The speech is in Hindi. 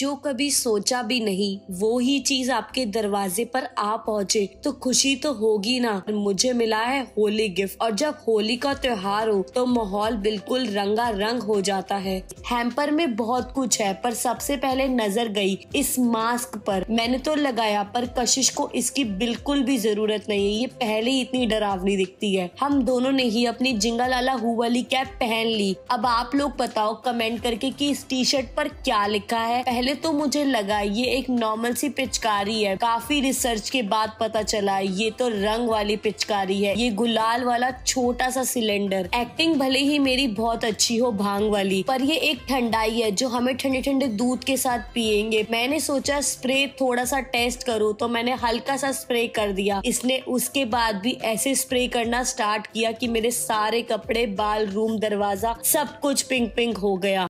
जो कभी सोचा भी नहीं वो ही चीज आपके दरवाजे पर आ पहुँचे तो खुशी तो होगी ना मुझे मिला है होली गिफ्ट और जब होली का त्योहार हो तो माहौल बिल्कुल रंगा रंग हो जाता है हैम्पर में बहुत कुछ है पर सबसे पहले नजर गई इस मास्क पर मैंने तो लगाया पर कशिश को इसकी बिल्कुल भी जरूरत नहीं है ये पहले ही इतनी डरावनी दिखती है हम दोनों ने ही अपनी जिंगल अला हु वाली कैप पहन ली अब आप लोग बताओ कमेंट करके कि इस टी शर्ट पर क्या लिखा है पहले पहले तो मुझे लगा ये एक नॉर्मल सी पिचकारी है काफी रिसर्च के बाद पता चला ये तो रंग वाली पिचकारी है ये गुलाल वाला छोटा सा सिलेंडर एक्टिंग भले ही मेरी बहुत अच्छी हो भांग वाली पर ये एक ठंडाई है जो हमें ठंडे ठंडे दूध के साथ पियेंगे मैंने सोचा स्प्रे थोड़ा सा टेस्ट करूँ तो मैंने हल्का सा स्प्रे कर दिया इसने उसके बाद भी ऐसे स्प्रे करना स्टार्ट किया कि मेरे सारे कपड़े बाल रूम दरवाजा सब कुछ पिंक पिंक हो गया